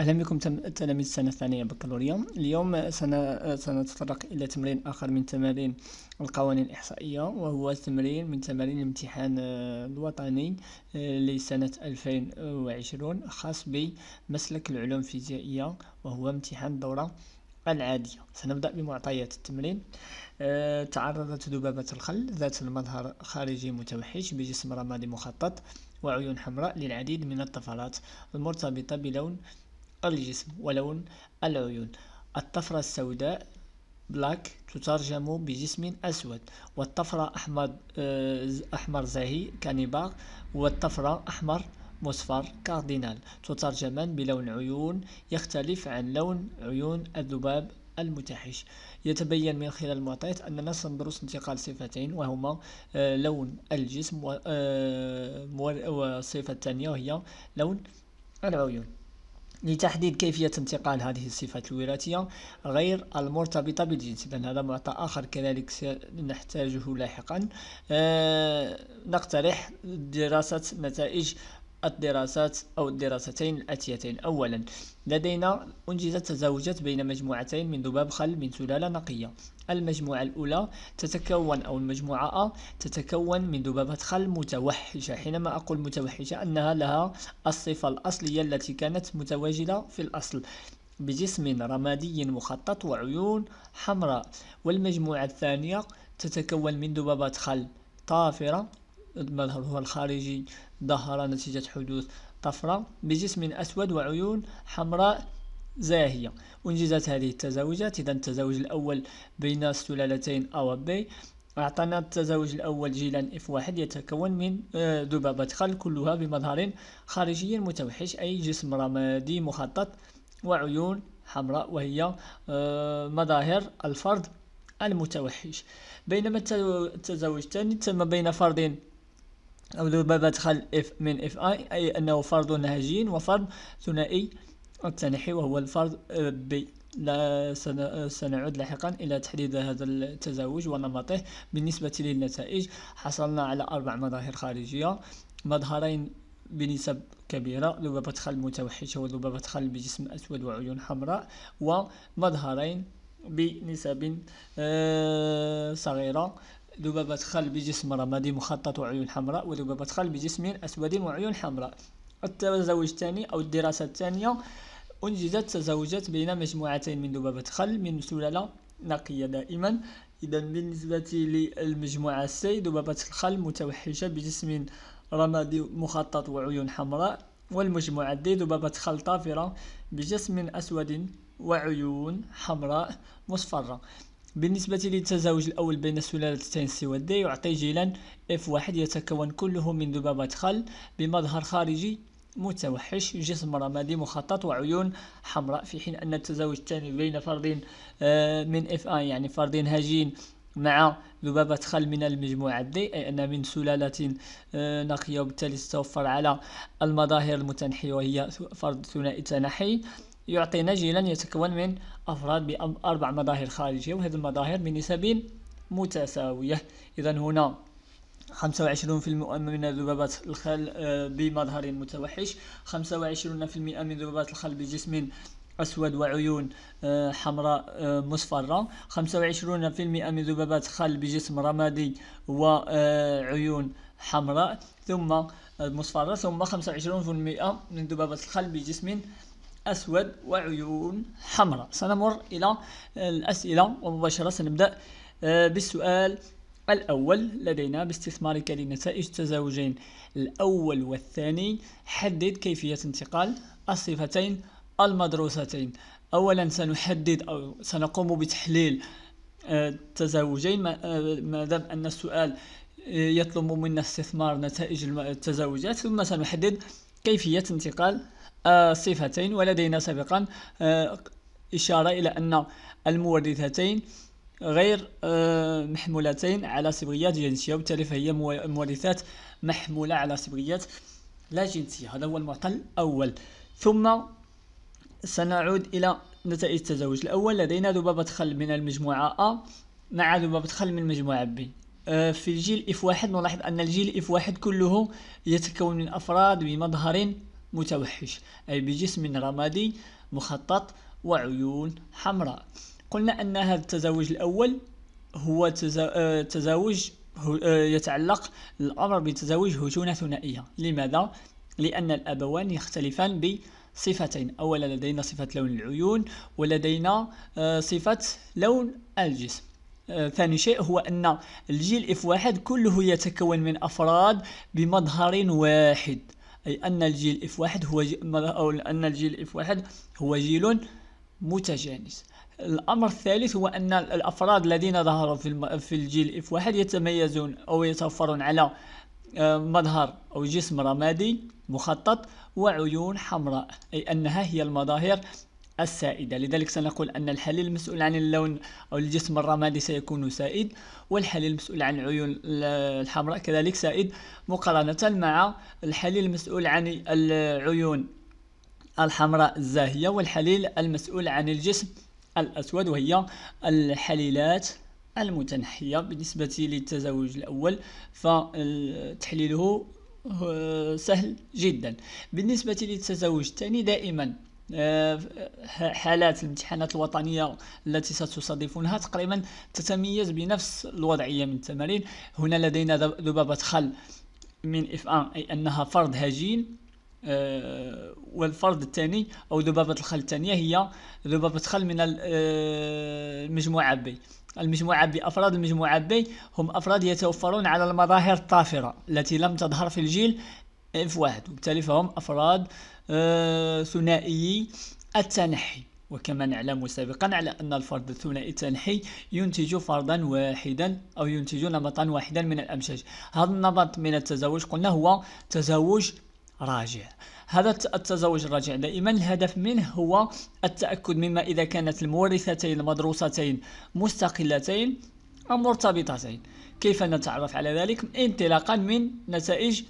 أهلا بكم تلاميذ السنة الثانية بكالوريا اليوم سنتطرق إلى تمرين آخر من تمارين القوانين الإحصائية وهو تمرين من تمارين الامتحان آه، الوطني آه، لسنة 2020 خاص بمسلك العلوم الفيزيائية وهو امتحان الدورة العادية سنبدأ بمعطيات التمرين آه، تعرضت ذبابة الخل ذات المظهر خارجي متوحش بجسم رمادي مخطط وعيون حمراء للعديد من الطفرات المرتبطة بلون الجسم ولون العيون الطفرة السوداء بلاك تترجم بجسم أسود والطفرة أحمر آه، أحمر زاهي كانيبار والطفرة أحمر مصفر كاردينال تترجمان بلون عيون يختلف عن لون عيون الذباب المتحش يتبين من خلال المعطيات أننا سندرس انتقال صفتين وهما آه، لون الجسم آه، والصفة الثانية وهي لون العيون لتحديد كيفية انتقال هذه الصفات الوراثية غير المرتبطة بالجنس إذا هذا معطى آخر كذلك سنحتاجه لاحقا آه نقترح دراسة نتائج الدراسات أو الدراستين الآتيتين أولا لدينا أنجزت تزاوجات بين مجموعتين من ذباب خل من سلالة نقية المجموعة الأولى تتكون أو المجموعة أ تتكون من ذبابة خل متوحشة حينما أقول متوحشة أنها لها الصفة الأصلية التي كانت متواجدة في الأصل بجسم رمادي مخطط وعيون حمراء والمجموعة الثانية تتكون من ذبابة خل طافرة مظهرها الخارجي ظهر نتيجة حدوث طفرة بجسم أسود وعيون حمراء زاهية أنجزت هذه التزاوجات إذا التزاوج الأول بين سلالتين أ و ب أعطانا التزاوج الأول جيلان F1 يتكون من آه، ذبابة خل كلها بمظهر خارجي متوحش أي جسم رمادي مخطط وعيون حمراء وهي آه، مظاهر الفرد المتوحش بينما التزاوج الثاني تم بين فرد أو ذبابة خل F من Fi أي أنه فرد نهجي وفرد ثنائي التنحي وهو الفرض آه، بي لا آه، سنعود لاحقا إلى تحديد هذا التزاوج ونمطه بالنسبة للنتائج حصلنا على أربع مظاهر خارجية مظهرين بنسب كبيرة ذبابة خل متوحشة وذبابة خل بجسم أسود وعيون حمراء ومظهرين بنسب آه، صغيرة ذبابة خل بجسم رمادي مخطط وعيون حمراء وذبابة خل بجسم أسود وعيون حمراء التزاوج الثاني أو الدراسة الثانية أنجزت تزوجت بين مجموعتين من ذبابة خل من سلالة نقية دائما إذا بالنسبة للمجموعة السي ذبابة الخل متوحشة بجسم رمادي مخطط وعيون حمراء والمجموعة دي ذبابة خل طافرة بجسم أسود وعيون حمراء مصفرة بالنسبة للتزاوج الأول بين سلالتين سي ودي يعطي جيلا F1 يتكون كله من ذبابة خل بمظهر خارجي متوحش جسم رمادي مخطط وعيون حمراء في حين أن التزاوج الثاني بين فردين آه، من اف اي يعني فردين هجين مع ذبابة خل من المجموعة دي أي أن من سلالة آه، نقية وبالتالي ستوفر على المظاهر المتنحية وهي فرد ثنائي تنحي يعطي جيلا يتكون من أفراد بأربع مظاهر خارجية وهذه المظاهر بنسب متساوية إذا هنا 25% من ذبابات الخل آه، بمظهر متوحش 25% من ذبابات الخل بجسم أسود وعيون آه، حمراء آه، مصفرة 25% من ذبابات خل بجسم رمادي وعيون حمراء ثم مصفرة ثم 25% من ذبابات الخل بجسم أسود وعيون حمراء سنمر إلى الأسئلة ومباشرة سنبدأ بالسؤال الأول لدينا باستثمارك لنتائج تزاوجين الأول والثاني حدد كيفية انتقال الصفتين المدروستين أولا سنحدد أو سنقوم بتحليل التزاوجين آه، آه، ما دام أن السؤال آه، يطلب منا استثمار نتائج التزاوجات ثم سنحدد كيفية انتقال الصفتين ولدينا سابقا إشارة إلى أن المورثتين غير آه، محمولتين على صبغيات جنسية وبالتالي فهي مورثات محمولة على صبغيات لا جنسية هذا هو المعطى الأول ثم سنعود إلى نتائج التزاوج الأول لدينا ذبابة خل من المجموعة أ مع ذبابة خل من المجموعة ب آه، في الجيل اف واحد نلاحظ أن الجيل اف واحد كله يتكون من أفراد بمظهر متوحش أي بجسم رمادي مخطط وعيون حمراء قلنا أن هذا التزاوج الأول هو تزاوج آه، آه، يتعلق الأمر بتزاوج هجونة ثنائية لماذا؟ لأن الأبوان يختلفان بصفتين أولا لدينا صفة لون العيون ولدينا آه، صفة لون الجسم ثاني شيء هو أن الجيل F1 كله يتكون من أفراد بمظهر واحد أي أن الجيل F1 هو أو أن الجيل F1 هو جيل متجانس الأمر الثالث هو أن الأفراد الذين ظهروا في, في الجيل إف واحد يتميزون أو يتوفرون على آه، مظهر أو جسم رمادي مخطط وعيون حمراء أي أنها هي المظاهر السائدة لذلك سنقول أن الحليل المسؤول عن اللون أو الجسم الرمادي سيكون سائد والحليل المسؤول عن العيون الحمراء كذلك سائد مقارنة مع الحليل المسؤول عن العيون الحمراء الزاهية والحليل المسؤول عن الجسم الأسود وهي الحليلات المتنحية بالنسبة للتزاوج الأول فتحليله آه، سهل جدا بالنسبة للتزاوج الثاني دائما آه، حالات الامتحانات الوطنية التي ستصادفونها تقريبا تتميز بنفس الوضعية من التمارين هنا لدينا ذبابة خل من اف ان أي أنها فرد هجين آه، والفرض الثاني او ذبابة الخل الثانية هي ذبابة خل من آه، المجموعة بي المجموعة بي أفراد المجموعة بي هم أفراد يتوفرون على المظاهر الطافرة التي لم تظهر في الجيل اف واحد وبالتالي فهم أفراد آه، ثنائي التنحي وكما نعلم سابقا على أن الفرد الثنائي التنحي ينتج فردا واحدا أو ينتج نمطا واحدا من الأمشاج هذا النمط من التزاوج قلنا هو تزاوج راجع هذا التزاوج الراجع دائما الهدف منه هو التأكد مما إذا كانت المورثتين المدروستين مستقلتين أم مرتبطتين كيف نتعرف على ذلك انطلاقا من نتائج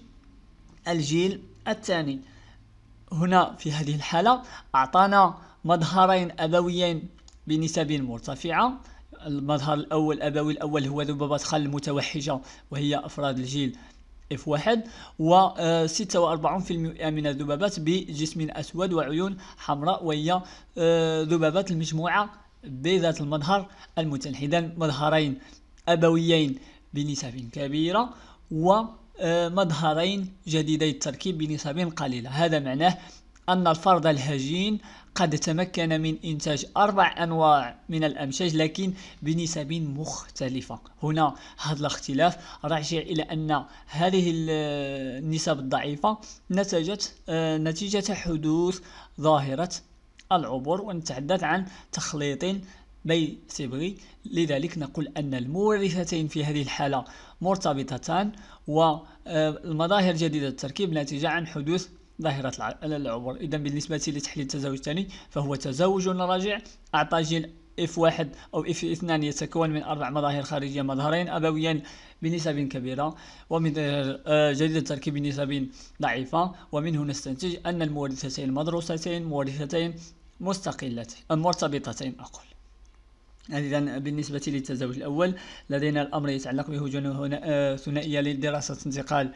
الجيل الثاني هنا في هذه الحالة أعطانا مظهرين أبويين بنسب مرتفعة المظهر الأول أبوي الأول هو ذبابة خل متوحشة وهي أفراد الجيل اف واحد و 46% آه، من الذبابات بجسم اسود وعيون حمراء وهي آه، ذبابات المجموعه بذات المظهر المتنحدان مظهرين ابويين بنسب كبيره و آه، مظهرين جديدي التركيب بنسب قليله هذا معناه أن الفرد الهجين قد تمكن من إنتاج أربع أنواع من الأمشاج لكن بنسب مختلفة هنا هذا الاختلاف راجع إلى أن هذه النسب الضعيفة نتجت آه، نتيجة حدوث ظاهرة العبور ونتحدث عن تخليط بي صبغي لذلك نقول أن المورثتين في هذه الحالة مرتبطتان والمظاهر آه، جديدة التركيب ناتجة عن حدوث ظاهرة العبور إذا بالنسبة لتحليل التزاوج الثاني فهو تزاوج راجع أعطى جيل F1 أو F2 يتكون من أربع مظاهر خارجية مظهرين أبويان بنسب كبيرة ومن آه، جديد التركيب بنسب ضعيفة ومنه نستنتج أن المورثتين المدروستين مورثتين مستقلتين مرتبطتين أقول إذا بالنسبة للتزاوج الأول لدينا الأمر يتعلق به آه، ثنائية لدراسة انتقال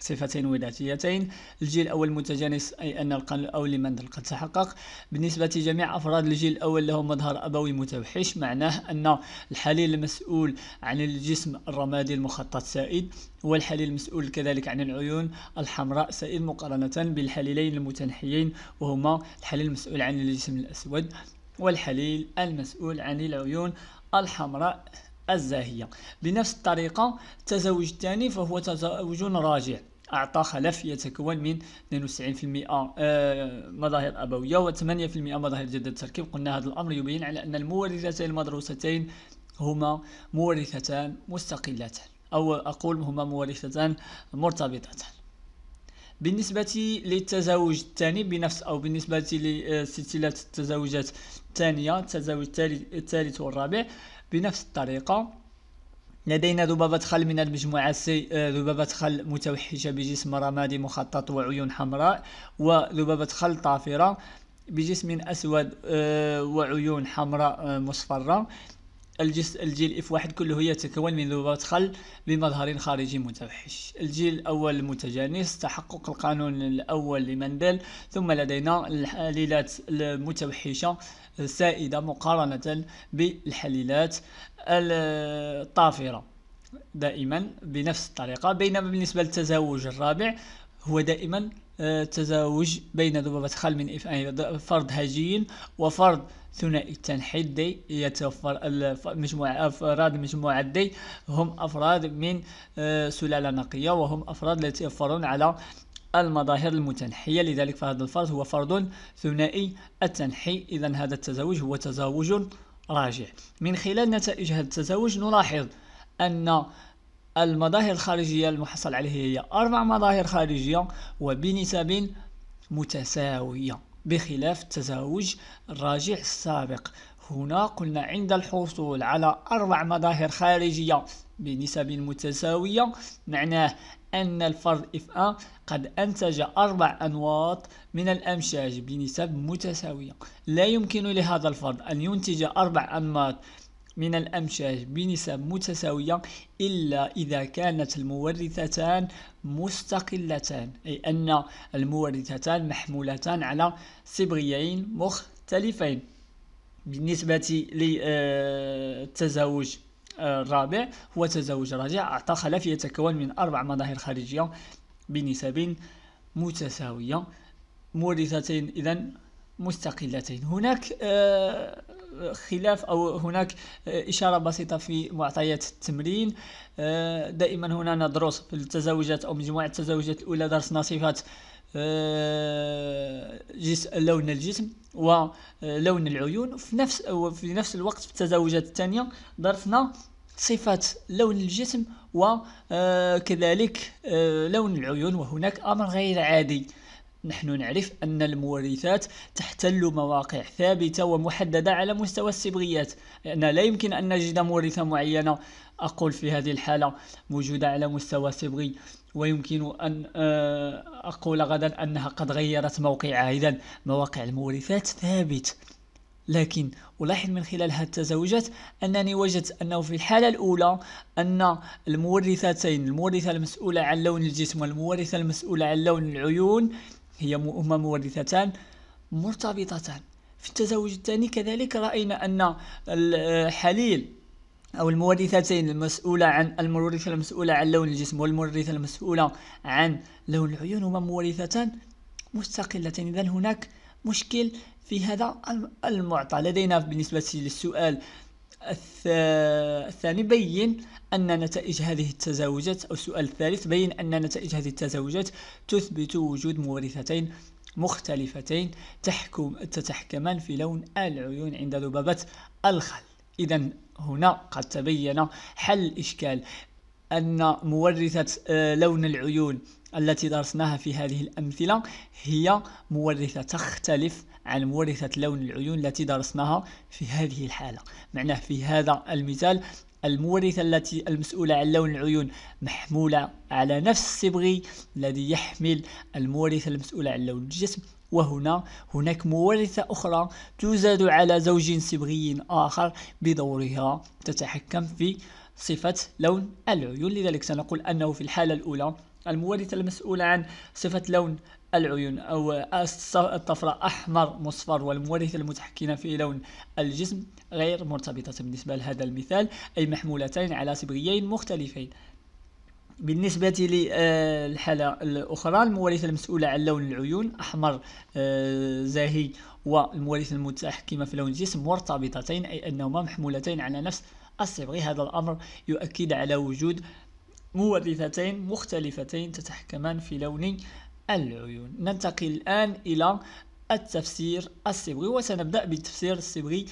صفتين وذاتيتين الجيل الأول متجانس أي أن القانون الأول لمن قد تحقق بالنسبة لجميع أفراد الجيل الأول لهم مظهر أبوي متوحش معناه أن الحليل المسؤول عن الجسم الرمادي المخطط سائد والحليل المسؤول كذلك عن العيون الحمراء سائد مقارنة بالحليلين المتنحيين وهما الحليل المسؤول عن الجسم الأسود والحليل المسؤول عن العيون الحمراء الزاهية بنفس الطريقة التزاوج الثاني فهو تزاوج راجع أعطى خلف يتكون من 92% آه، مظاهر أبوية و8% مظاهر جدة التركيب قلنا هذا الأمر يبين على أن المورثتين المدروستين هما مورثتان مستقلتان أو أقول هما مورثتان مرتبطتان بالنسبة للتزاوج الثاني بنفس أو بالنسبة لسلسلة التزاوجات الثانية التزاوج الثالث والرابع بنفس الطريقة لدينا ذبابة خل من المجموعة سي آه، ذبابة خل متوحشة بجسم رمادي مخطط وعيون حمراء وذبابة خل طافرة بجسم أسود آه، وعيون حمراء آه، مصفرة الجس الجيل اف واحد كله يتكون من ذباب خل بمظهر خارجي متوحش الجيل الاول متجانس تحقق القانون الاول لمندل ثم لدينا الحليلات المتوحشه السائده مقارنه بالحليلات الطافره دائما بنفس الطريقه بينما بالنسبه للتزاوج الرابع هو دائما آه، تزاوج بين ذبابة خل من يعني فرض هجين وفرض ثنائي التنحيد دي المجموعة أفراد مجموعة دي هم أفراد من آه، سلالة نقية وهم أفراد التي يتوفرون على المظاهر المتنحية لذلك فهذا الفرد هو فرد ثنائي التنحي إذا هذا التزاوج هو تزاوج راجع من خلال نتائج هذا التزاوج نلاحظ أن المظاهر الخارجية المحصل عليه هي أربع مظاهر خارجية وبنسب متساوية بخلاف التزاوج الراجع السابق هنا قلنا عند الحصول على أربع مظاهر خارجية بنسب متساوية معناه أن الفرد اف ان قد أنتج أربع أنواط من الأمشاج بنسب متساوية لا يمكن لهذا الفرد أن ينتج أربع أنماط من الأمشاج بنسب متساوية إلا إذا كانت المورثتان مستقلتان أي أن المورثتان محمولتان على صبغيين مختلفين بالنسبة للتزاوج آه، آه، الرابع هو تزاوج راجع أعطى خلف يتكون من أربع مظاهر خارجية بنسب متساوية مورثتين إذن مستقلتين هناك آه، خلاف او هناك آه، اشاره بسيطه في معطيات التمرين آه، دائما هنا ندرس في التزاوجات او مجموعه التزاوجات الاولى درسنا صفات جسم لون الجسم ولون العيون في نفس في نفس الوقت في التزاوجات الثانيه درسنا صفات لون الجسم وكذلك لون العيون وهناك أمر غير عادي نحن نعرف أن المورثات تحتل مواقع ثابتة ومحددة على مستوى السبغيات لأن لا يمكن أن نجد مورثة معينة أقول في هذه الحالة موجودة على مستوى صبغي ويمكن أن آه، أقول غدا أنها قد غيرت موقعها إذا مواقع المورثات ثابت لكن ألاحظ من خلال هذه التزاوجات أنني وجدت أنه في الحالة الأولى أن المورثتين المورثة المسؤولة عن لون الجسم والمورثة المسؤولة عن لون العيون هي هما مورثتان مرتبطتان في التزاوج الثاني كذلك رأينا أن الحليل أو المورثتين المسؤولة عن المورثة المسؤولة عن لون الجسم والمورثة المسؤولة عن لون العيون هما مورثتان مستقلتين إذا هناك مشكل في هذا المعطى لدينا بالنسبة للسؤال الثاني بين أن نتائج هذه التزاوجات أو السؤال الثالث بين أن نتائج هذه التزاوجات تثبت وجود مورثتين مختلفتين تحكم تتحكمان في لون العيون عند ذبابة الخل إذا هنا قد تبين حل الإشكال أن مورثة آه، لون العيون التي درسناها في هذه الأمثلة هي مورثة تختلف عن مورثة لون العيون التي درسناها في هذه الحالة معناه في هذا المثال المورثة التي المسؤولة عن لون العيون محمولة على نفس الصبغي الذي يحمل المورثة المسؤولة عن لون الجسم وهنا هناك مورثة أخرى توجد على زوج صبغي آخر بدورها تتحكم في صفة لون العيون لذلك سنقول أنه في الحالة الأولى المورثة المسؤولة عن صفة لون العيون أو الطفرة أحمر مصفر والمورث المتحكمة في لون الجسم غير مرتبطة بالنسبة لهذا المثال أي محمولتين على صبغيين مختلفين بالنسبة للحالة آه، الأخرى المورثة المسؤولة عن لون العيون أحمر آه، زاهي والمورثة المتحكمة في لون الجسم مرتبطتين أي أنهما محمولتين على نفس الصبغ هذا الأمر يؤكد على وجود مورثتين مختلفتين تتحكمان في لون العيون ننتقل الآن إلى التفسير الصبغي وسنبدأ بالتفسير الصبغي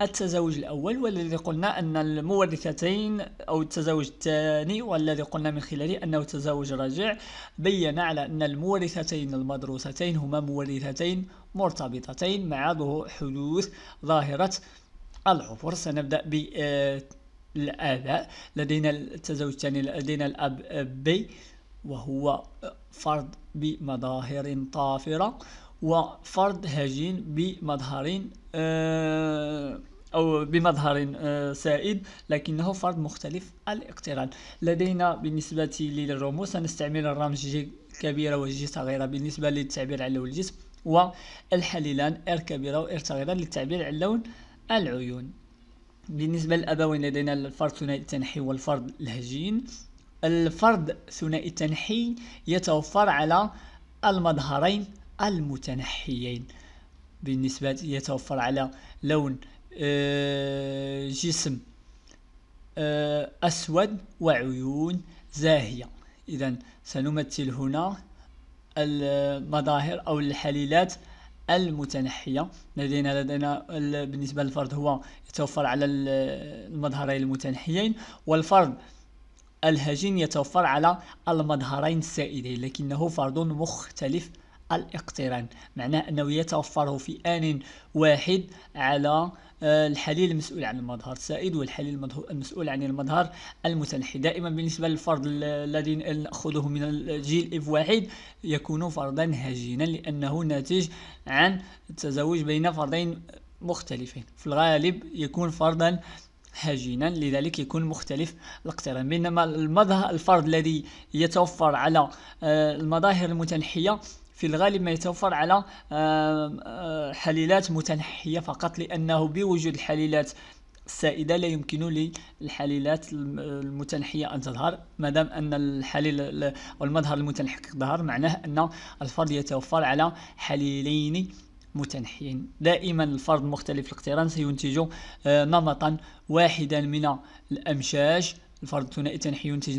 للتزاوج الأول والذي قلنا أن المورثتين أو التزاوج الثاني والذي قلنا من خلاله أنه تزاوج رجع بين على أن المورثتين المدروستين هما مورثتين مرتبطتين مع حدوث ظاهرة العفر سنبدأ بالآباء لدينا التزاوج الثاني لدينا الأب بي وهو فرد بمظاهر طافرة وفرد هجين بمظهر آه، أو بمظهر آه، سائد لكنه فرد مختلف الاقتران لدينا بالنسبة للرموز سنستعمل الرمز جي كبيرة وجي صغيرة بالنسبة للتعبير عن لون الجسم والحليلان ار كبيرة وار صغيرة للتعبير عن لون العيون بالنسبة للأبوين لدينا الفرد ثنائي التنحي والفرد الهجين الفرد ثنائي التنحي يتوفر على المظهرين المتنحيين بالنسبة يتوفر على لون آه، جسم آه، أسود وعيون زاهية إذا سنمثل هنا المظاهر أو الحليلات المتنحية لدينا لدينا بالنسبة للفرد هو يتوفر على المظهرين المتنحيين والفرد الهجين يتوفر على المظهرين السائدين لكنه فرد مختلف الاقتران معناه انه يتوفر في ان واحد على آه، الحليل المسؤول عن المظهر السائد والحليل المسؤول عن المظهر المتنحي دائما بالنسبه للفرد الذي ناخذه من الجيل اف واحد يكون فردا هجينا لانه ناتج عن التزاوج بين فردين مختلفين في الغالب يكون فردا هجينا لذلك يكون مختلف الاقتران بينما المظهر الفرد الذي يتوفر على آه، المظاهر المتنحية في الغالب ما يتوفر على آه، آه، حليلات متنحية فقط لأنه بوجود الحليلات السائدة لا يمكن للحليلات المتنحية أن تظهر مادام أن الحليل والمظهر المتنحي ظهر معناه أن الفرد يتوفر على حليلين متنحيين دائما الفرد مختلف الاقتران سينتج آه، نمطا واحدا من الأمشاج الفرد الثنائي التنحي ينتج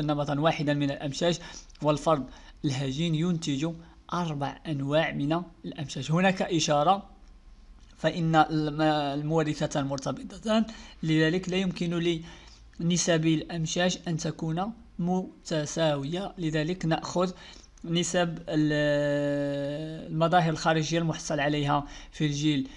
نمطا واحدا من الأمشاج والفرد الهجين ينتج أربع أنواع من الأمشاج هناك إشارة فإن المورثتان مرتبطتان لذلك لا يمكن لنسب الأمشاج أن تكون متساوية لذلك نأخذ نسب المظاهر الخارجية المحصل عليها في الجيل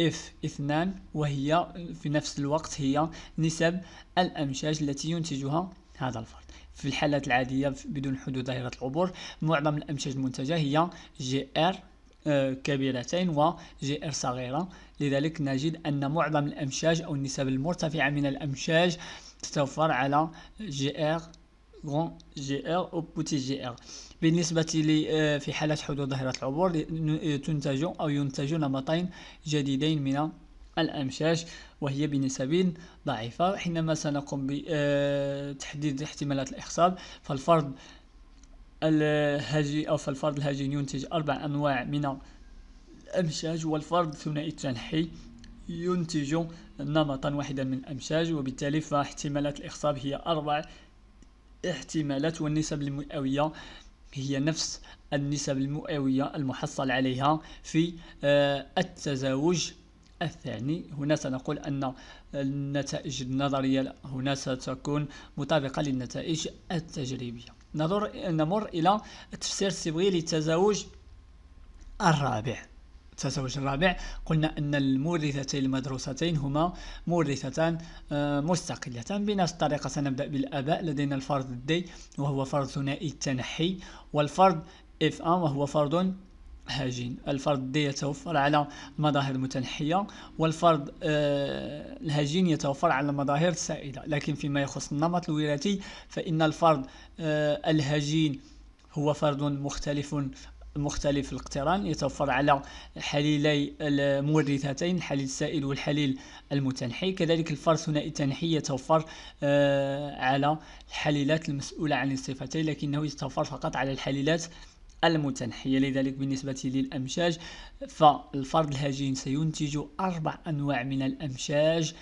F2 وهي في نفس الوقت هي نسب الأمشاج التي ينتجها هذا الفرد في الحالات العادية بدون حدود ظاهرة العبور معظم الأمشاج المنتجة هي جي ار آه، كبيرتين و جي ار صغيرة لذلك نجد أن معظم الأمشاج أو النسب المرتفعة من الأمشاج تتوفر على جي ار غون جي ار أو بوتي جي ار بالنسبة آه، في حالة حدوث ظاهرة العبور تنتج أو ينتج نمطين جديدين من الأمشاش وهي بنسب ضعيفة حينما سنقوم بتحديد آه، احتمالات الإخصاب فالفرد الهاجي أو فالفرد الهاجي ينتج أربع أنواع من الأمشاج والفرد ثنائي التنحي ينتج نمطا واحدا من الأمشاج وبالتالي فاحتمالات الإخصاب هي أربع احتمالات والنسب المئوية هي نفس النسب المئوية المحصل عليها في آه، التزاوج الثاني هنا سنقول أن النتائج النظرية هنا ستكون مطابقة للنتائج التجريبية نمر إلى التفسير الصبغي للتزاوج الرابع التزاوج الرابع قلنا أن المورثتين المدروستين هما مورثتان آه، مستقلتان بنفس الطريقة سنبدأ بالآباء لدينا الفرض دي وهو فرض ثنائي التنحي والفرض إف أن وهو فرض هاجين الفرض دي يتوفر على مظاهر متنحية والفرض آه، الهاجين يتوفر على مظاهر السائدة لكن فيما يخص النمط الوراثي فإن الفرض آه، الهاجين هو فرد مختلف مختلف الاقتران يتوفر على حليلي المورثتين الحليل السائل والحليل المتنحي كذلك الفار ثنائي التنحي يتوفر آه، على الحليلات المسؤولة عن الصفتين لكنه يتوفر فقط على الحليلات المتنحية لذلك بالنسبة للأمشاج فالفرد الهجين سينتج أربع أنواع من الأمشاج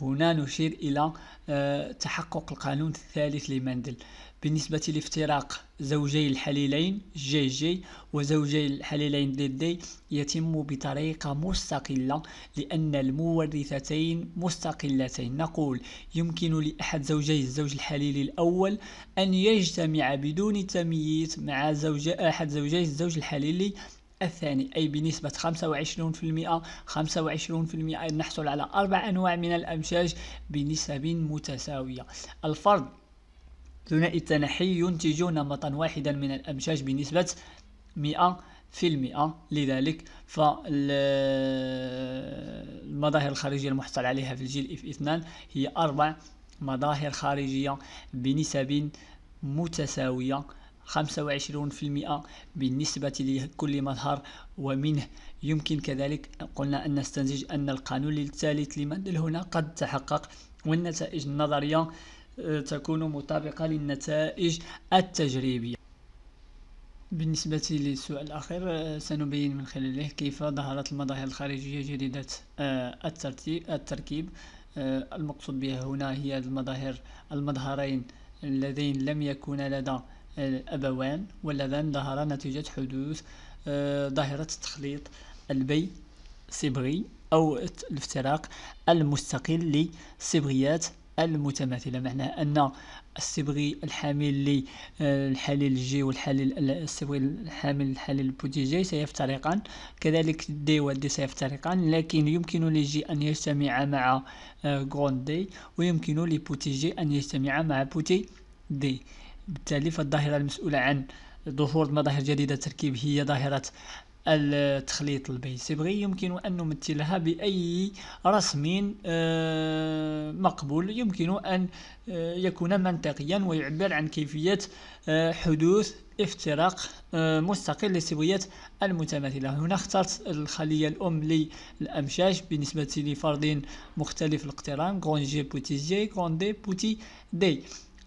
هنا نشير إلى آه، تحقق القانون الثالث لمندل بالنسبة لافتراق زوجي الحليلين جي جي وزوجي الحليلين دي دي يتم بطريقة مستقلة لأن المورثتين مستقلتين نقول يمكن لأحد زوجي الزوج الحليلي الأول أن يجتمع بدون تمييز مع زوج أحد زوجي الزوج الحليلي الثاني أي بنسبة 25% 25% نحصل على أربع أنواع من الأمشاج بنسب متساوية الفرد ثنائي التنحي ينتج نمطا واحدا من الأمشاج بنسبة 100% لذلك فالمظاهر الخارجية المحصل عليها في الجيل اف اثنان هي أربع مظاهر خارجية بنسب متساوية 25% بالنسبة لكل مظهر ومنه يمكن كذلك قلنا أن نستنتج أن القانون الثالث لمندل هنا قد تحقق والنتائج النظرية تكون مطابقة للنتائج التجريبية بالنسبة للسؤال الأخير آه، سنبين من خلاله كيف ظهرت المظاهر الخارجية جديدة آه، التركيب آه، المقصود بها هنا هي المظاهر المظهرين اللذين لم يكونا لدى الأبوان واللذان ظهرا نتيجة حدوث ظاهرة التخليط البي صبغي أو الافتراق المستقل لصبغيات المتماثلة معناها أن الصبغي الحامل للحليل آه، جي والحليل الصبغي الحامل للحليل بوتي جي سيفترقان كذلك دي ودي سيفترقان لكن يمكن لجي أن يجتمع مع غون آه، دي ويمكن لبوتي جي أن يجتمع مع بوتي دي بالتالي فالظاهرة المسؤولة عن ظهور مظاهر جديدة التركيب هي ظاهرة التخليط البيسبغي يمكن أن نمثلها بأي رسم آه، مقبول يمكن أن آه، يكون منطقيا ويعبر عن كيفية آه، حدوث افتراق مستقل للسبغيات المتماثلة هنا اخترت الخلية الأم للأمشاش بالنسبة لفرد مختلف الاقتران غون جي بوتي جي غون دي بوتي دي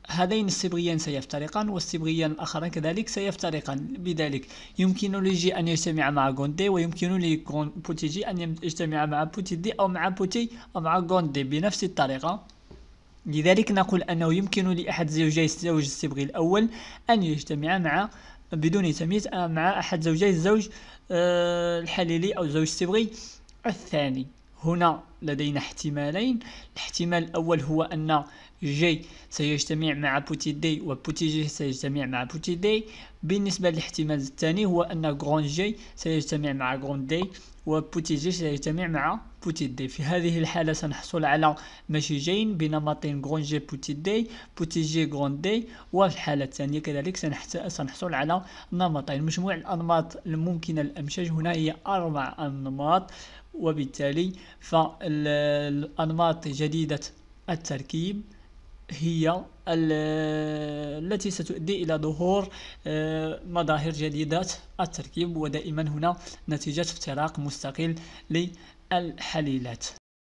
هذين الصبغيان سيفترقان والصبغيان الآخران كذلك سيفترقان بذلك يمكن لجي أن يجتمع مع غوندي ويمكن لبوتيجي أن يجتمع مع بوتيدي أو مع بوتي أو مع غوندي بنفس الطريقة لذلك نقول أنه يمكن لأحد زوجي الزوج الصبغي الأول أن يجتمع مع بدون تمييز آه، مع أحد زوجي الزوج آه، الحليلي أو الزوج الصبغي الثاني هنا لدينا احتمالين الاحتمال الأول هو أن جي سيجتمع مع بوتي دي وبوتي جي سيجتمع مع بوتي دي بالنسبة للاحتمال الثاني هو أن جرون جي سيجتمع مع جرون دي وبوتي جي سيجتمع مع بوتي دي في هذه الحالة سنحصل على مشيجين بنمطين جرون جي بوتي دي بوتي جي جرون دي وفي الحالة الثانية كذلك سنحصل على نمطين مجموع الأنماط الممكنة للأمشاج هنا هي أربع أنماط وبالتالي فالأنماط جديدة التركيب هي التي ستؤدي إلى ظهور آه، مظاهر جديدة التركيب ودائما هنا نتيجة افتراق مستقل للحليلات